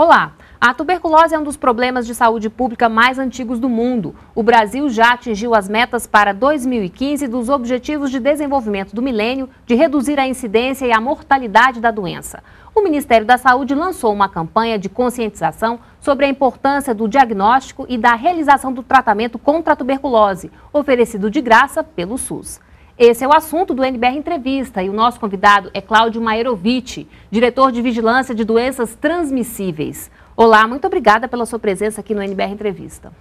Olá! A tuberculose é um dos problemas de saúde pública mais antigos do mundo. O Brasil já atingiu as metas para 2015 dos Objetivos de Desenvolvimento do Milênio de reduzir a incidência e a mortalidade da doença. O Ministério da Saúde lançou uma campanha de conscientização sobre a importância do diagnóstico e da realização do tratamento contra a tuberculose, oferecido de graça pelo SUS. Esse é o assunto do NBR Entrevista e o nosso convidado é Cláudio Maerovic, diretor de Vigilância de Doenças Transmissíveis. Olá, muito obrigada pela sua presença aqui no NBR Entrevista.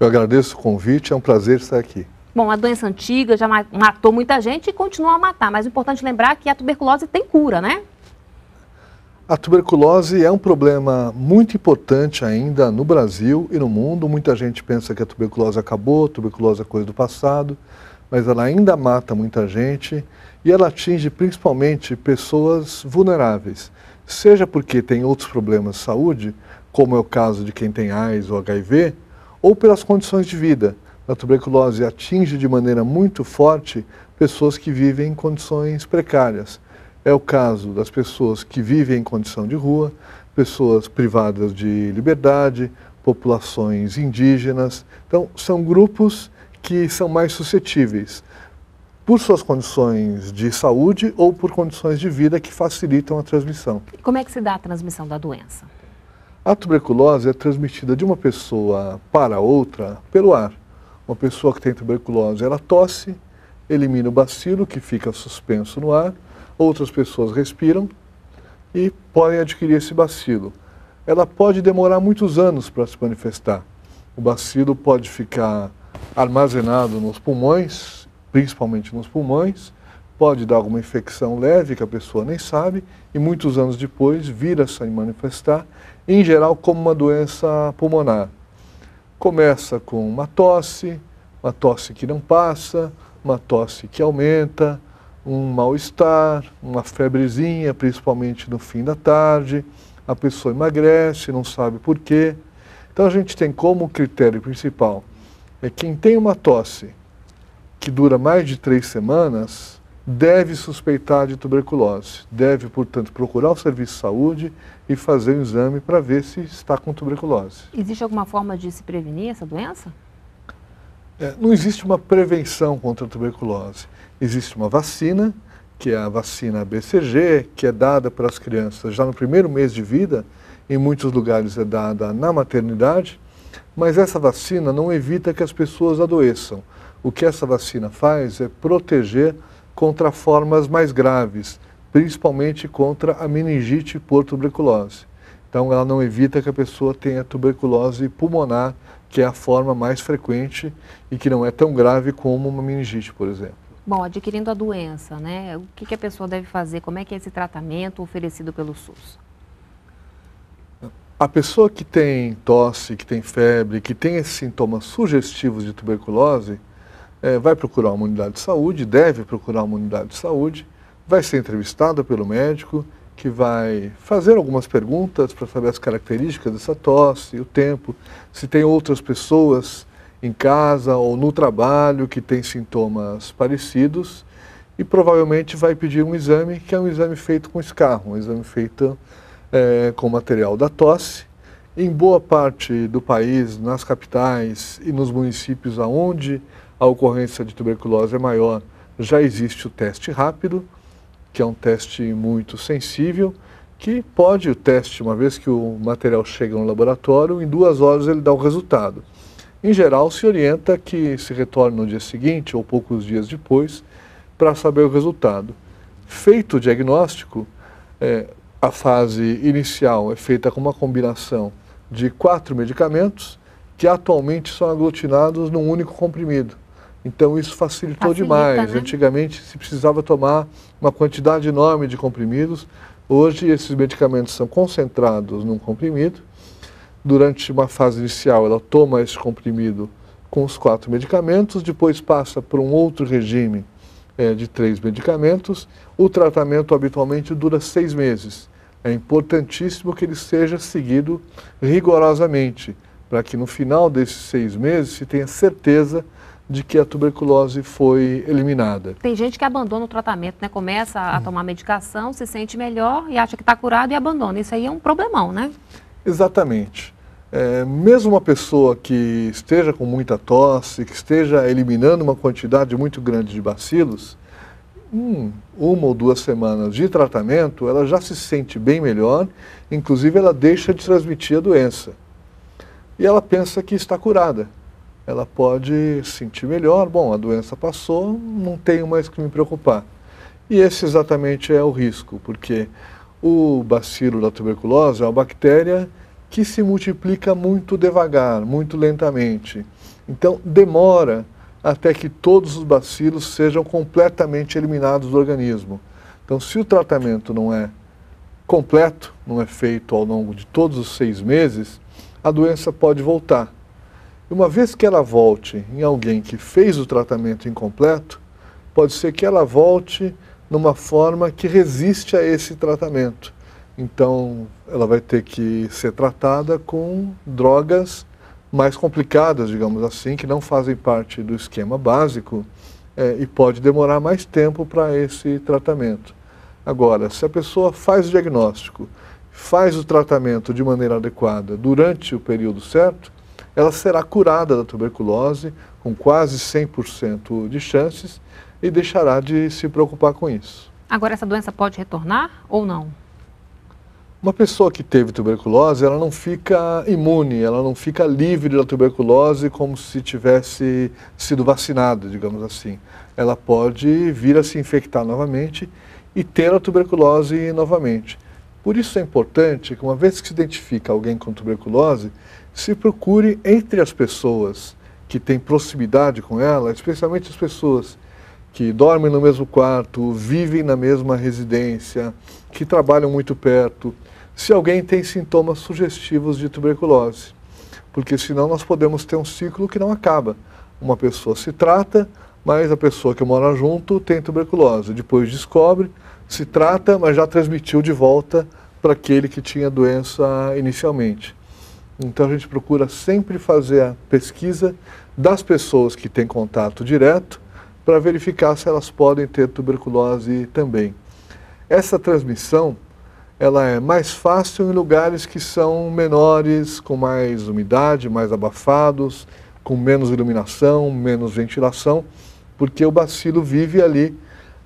Eu agradeço o convite, é um prazer estar aqui. Bom, a doença antiga já matou muita gente e continua a matar, mas é importante lembrar que a tuberculose tem cura, né? A tuberculose é um problema muito importante ainda no Brasil e no mundo. Muita gente pensa que a tuberculose acabou, a tuberculose é coisa do passado mas ela ainda mata muita gente e ela atinge principalmente pessoas vulneráveis, seja porque tem outros problemas de saúde, como é o caso de quem tem AIDS ou HIV, ou pelas condições de vida. A tuberculose atinge de maneira muito forte pessoas que vivem em condições precárias. É o caso das pessoas que vivem em condição de rua, pessoas privadas de liberdade, populações indígenas. Então, são grupos que são mais suscetíveis por suas condições de saúde ou por condições de vida que facilitam a transmissão. E como é que se dá a transmissão da doença? A tuberculose é transmitida de uma pessoa para outra pelo ar. Uma pessoa que tem tuberculose, ela tosse, elimina o bacilo que fica suspenso no ar, outras pessoas respiram e podem adquirir esse bacilo. Ela pode demorar muitos anos para se manifestar. O bacilo pode ficar armazenado nos pulmões, principalmente nos pulmões, pode dar alguma infecção leve que a pessoa nem sabe e muitos anos depois vira a se manifestar, em geral como uma doença pulmonar. Começa com uma tosse, uma tosse que não passa, uma tosse que aumenta, um mal-estar, uma febrezinha, principalmente no fim da tarde, a pessoa emagrece, não sabe por quê. Então a gente tem como critério principal é quem tem uma tosse que dura mais de três semanas deve suspeitar de tuberculose. Deve, portanto, procurar o serviço de saúde e fazer um exame para ver se está com tuberculose. Existe alguma forma de se prevenir essa doença? É, não existe uma prevenção contra a tuberculose. Existe uma vacina, que é a vacina BCG, que é dada para as crianças já no primeiro mês de vida, em muitos lugares é dada na maternidade, mas essa vacina não evita que as pessoas adoeçam. O que essa vacina faz é proteger contra formas mais graves, principalmente contra a meningite por tuberculose. Então, ela não evita que a pessoa tenha tuberculose pulmonar, que é a forma mais frequente e que não é tão grave como uma meningite, por exemplo. Bom, adquirindo a doença, né? O que, que a pessoa deve fazer? Como é que é esse tratamento oferecido pelo SUS? A pessoa que tem tosse, que tem febre, que tem esses sintomas sugestivos de tuberculose, é, vai procurar uma unidade de saúde, deve procurar uma unidade de saúde, vai ser entrevistada pelo médico, que vai fazer algumas perguntas para saber as características dessa tosse, o tempo, se tem outras pessoas em casa ou no trabalho que têm sintomas parecidos e provavelmente vai pedir um exame, que é um exame feito com escarro, um exame feito é, com material da tosse. Em boa parte do país, nas capitais e nos municípios aonde a ocorrência de tuberculose é maior, já existe o teste rápido, que é um teste muito sensível, que pode o teste, uma vez que o material chega no laboratório, em duas horas ele dá o resultado. Em geral, se orienta que se retorne no dia seguinte ou poucos dias depois para saber o resultado. Feito o diagnóstico, é, a fase inicial é feita com uma combinação de quatro medicamentos que atualmente são aglutinados num único comprimido. Então isso facilitou Facilita, demais. Né? Antigamente se precisava tomar uma quantidade enorme de comprimidos. Hoje esses medicamentos são concentrados num comprimido. Durante uma fase inicial ela toma esse comprimido com os quatro medicamentos, depois passa por um outro regime é, de três medicamentos. O tratamento habitualmente dura seis meses. É importantíssimo que ele seja seguido rigorosamente, para que no final desses seis meses se tenha certeza de que a tuberculose foi eliminada. Tem gente que abandona o tratamento, né? Começa a hum. tomar medicação, se sente melhor e acha que está curado e abandona. Isso aí é um problemão, né? Exatamente é, mesmo uma pessoa que esteja com muita tosse, que esteja eliminando uma quantidade muito grande de bacilos, hum, uma ou duas semanas de tratamento, ela já se sente bem melhor, inclusive ela deixa de transmitir a doença. E ela pensa que está curada. Ela pode sentir melhor, bom, a doença passou, não tenho mais que me preocupar. E esse exatamente é o risco, porque o bacilo da tuberculose é uma bactéria que se multiplica muito devagar, muito lentamente. Então, demora até que todos os bacilos sejam completamente eliminados do organismo. Então, se o tratamento não é completo, não é feito ao longo de todos os seis meses, a doença pode voltar. E uma vez que ela volte em alguém que fez o tratamento incompleto, pode ser que ela volte numa forma que resiste a esse tratamento. Então, ela vai ter que ser tratada com drogas mais complicadas, digamos assim, que não fazem parte do esquema básico é, e pode demorar mais tempo para esse tratamento. Agora, se a pessoa faz o diagnóstico, faz o tratamento de maneira adequada durante o período certo, ela será curada da tuberculose com quase 100% de chances e deixará de se preocupar com isso. Agora, essa doença pode retornar ou não? Uma pessoa que teve tuberculose, ela não fica imune, ela não fica livre da tuberculose como se tivesse sido vacinada, digamos assim. Ela pode vir a se infectar novamente e ter a tuberculose novamente. Por isso é importante que, uma vez que se identifica alguém com tuberculose, se procure entre as pessoas que têm proximidade com ela, especialmente as pessoas que dormem no mesmo quarto, vivem na mesma residência, que trabalham muito perto, se alguém tem sintomas sugestivos de tuberculose. Porque senão nós podemos ter um ciclo que não acaba. Uma pessoa se trata, mas a pessoa que mora junto tem tuberculose. Depois descobre, se trata, mas já transmitiu de volta para aquele que tinha doença inicialmente. Então a gente procura sempre fazer a pesquisa das pessoas que têm contato direto para verificar se elas podem ter tuberculose também. Essa transmissão ela é mais fácil em lugares que são menores, com mais umidade, mais abafados, com menos iluminação, menos ventilação, porque o bacilo vive ali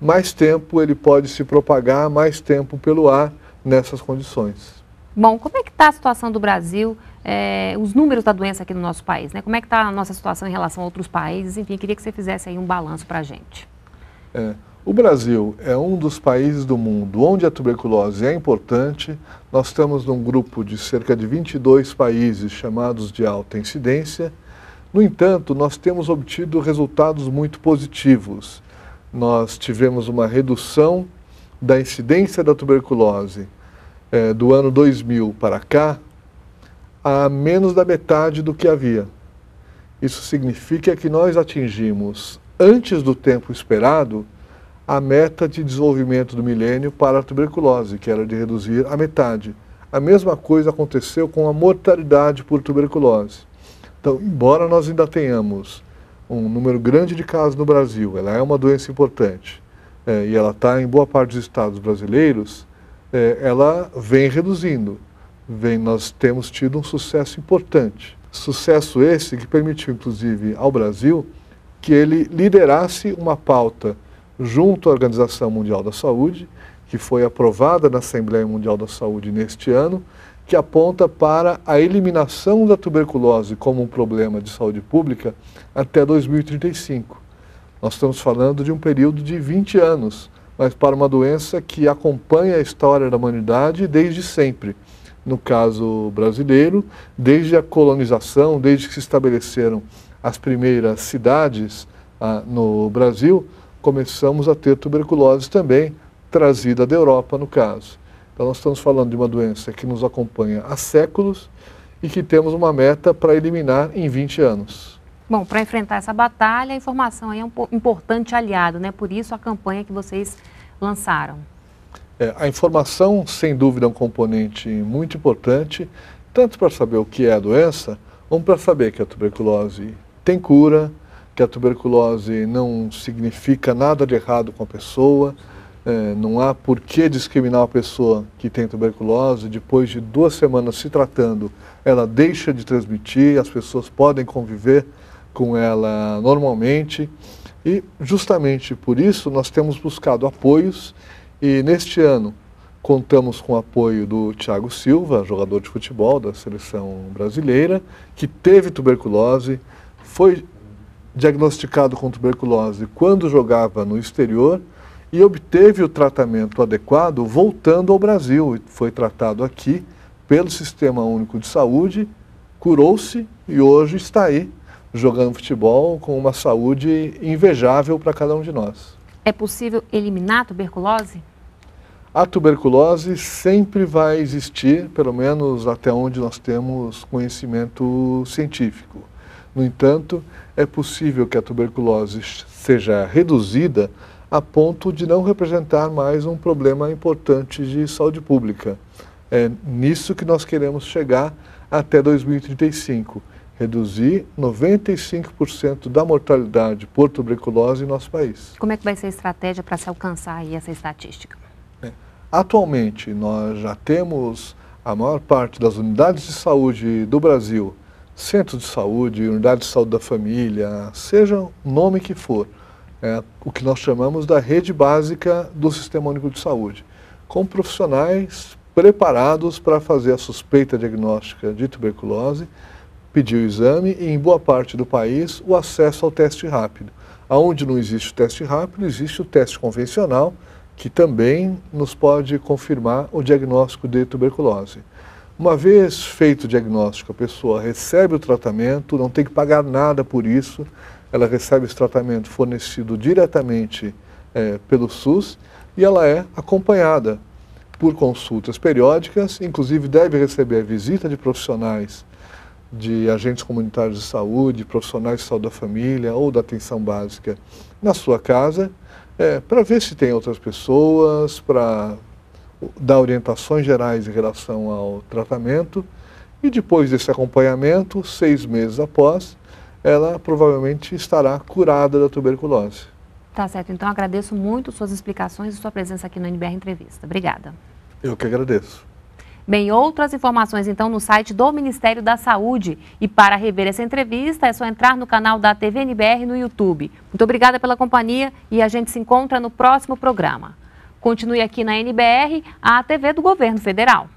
mais tempo, ele pode se propagar mais tempo pelo ar nessas condições. Bom, como é que está a situação do Brasil é, os números da doença aqui no nosso país, né? Como é que está a nossa situação em relação a outros países? Enfim, queria que você fizesse aí um balanço para a gente. É, o Brasil é um dos países do mundo onde a tuberculose é importante. Nós estamos num grupo de cerca de 22 países chamados de alta incidência. No entanto, nós temos obtido resultados muito positivos. Nós tivemos uma redução da incidência da tuberculose é, do ano 2000 para cá, a menos da metade do que havia. Isso significa que nós atingimos, antes do tempo esperado, a meta de desenvolvimento do milênio para a tuberculose, que era de reduzir a metade. A mesma coisa aconteceu com a mortalidade por tuberculose. Então, embora nós ainda tenhamos um número grande de casos no Brasil, ela é uma doença importante é, e ela está em boa parte dos estados brasileiros, é, ela vem reduzindo vem, nós temos tido um sucesso importante. Sucesso esse que permitiu, inclusive, ao Brasil que ele liderasse uma pauta junto à Organização Mundial da Saúde, que foi aprovada na Assembleia Mundial da Saúde neste ano, que aponta para a eliminação da tuberculose como um problema de saúde pública até 2035. Nós estamos falando de um período de 20 anos, mas para uma doença que acompanha a história da humanidade desde sempre no caso brasileiro, desde a colonização, desde que se estabeleceram as primeiras cidades ah, no Brasil, começamos a ter tuberculose também, trazida da Europa, no caso. Então, nós estamos falando de uma doença que nos acompanha há séculos e que temos uma meta para eliminar em 20 anos. Bom, para enfrentar essa batalha, a informação é um importante aliado, né? Por isso a campanha que vocês lançaram. É, a informação, sem dúvida, é um componente muito importante, tanto para saber o que é a doença, como para saber que a tuberculose tem cura, que a tuberculose não significa nada de errado com a pessoa, é, não há por que discriminar a pessoa que tem tuberculose. Depois de duas semanas se tratando, ela deixa de transmitir, as pessoas podem conviver com ela normalmente. E justamente por isso nós temos buscado apoios e neste ano contamos com o apoio do Thiago Silva, jogador de futebol da seleção brasileira, que teve tuberculose, foi diagnosticado com tuberculose quando jogava no exterior e obteve o tratamento adequado voltando ao Brasil. Foi tratado aqui pelo Sistema Único de Saúde, curou-se e hoje está aí jogando futebol com uma saúde invejável para cada um de nós. É possível eliminar a tuberculose? A tuberculose sempre vai existir, pelo menos até onde nós temos conhecimento científico. No entanto, é possível que a tuberculose seja reduzida a ponto de não representar mais um problema importante de saúde pública. É nisso que nós queremos chegar até 2035, reduzir 95% da mortalidade por tuberculose em nosso país. Como é que vai ser a estratégia para se alcançar essa estatística? Atualmente, nós já temos a maior parte das unidades de saúde do Brasil, centros de saúde, unidade de saúde da família, seja o nome que for, é, o que nós chamamos da rede básica do Sistema Único de Saúde, com profissionais preparados para fazer a suspeita diagnóstica de tuberculose, pedir o exame e, em boa parte do país, o acesso ao teste rápido. Onde não existe o teste rápido, existe o teste convencional, que também nos pode confirmar o diagnóstico de tuberculose. Uma vez feito o diagnóstico, a pessoa recebe o tratamento, não tem que pagar nada por isso, ela recebe esse tratamento fornecido diretamente é, pelo SUS e ela é acompanhada por consultas periódicas, inclusive deve receber a visita de profissionais, de agentes comunitários de saúde, profissionais de saúde da família ou da atenção básica na sua casa é, para ver se tem outras pessoas, para dar orientações gerais em relação ao tratamento. E depois desse acompanhamento, seis meses após, ela provavelmente estará curada da tuberculose. Tá certo. Então agradeço muito suas explicações e sua presença aqui no NBR Entrevista. Obrigada. Eu que agradeço. Bem, outras informações então no site do Ministério da Saúde. E para rever essa entrevista é só entrar no canal da TVNBR no YouTube. Muito obrigada pela companhia e a gente se encontra no próximo programa. Continue aqui na NBR, a TV do Governo Federal.